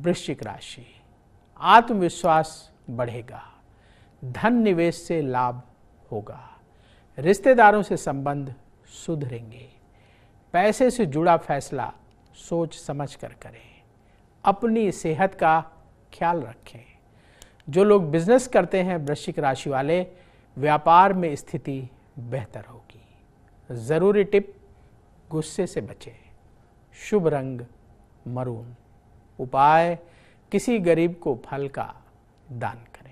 वृश्चिक राशि आत्मविश्वास बढ़ेगा धन निवेश से लाभ होगा रिश्तेदारों से संबंध सुधरेंगे पैसे से जुड़ा फैसला सोच समझ कर करें अपनी सेहत का ख्याल रखें जो लोग बिजनेस करते हैं वृश्चिक राशि वाले व्यापार में स्थिति बेहतर होगी ज़रूरी टिप गुस्से से बचें शुभ रंग मरून उपाय किसी गरीब को फल का दान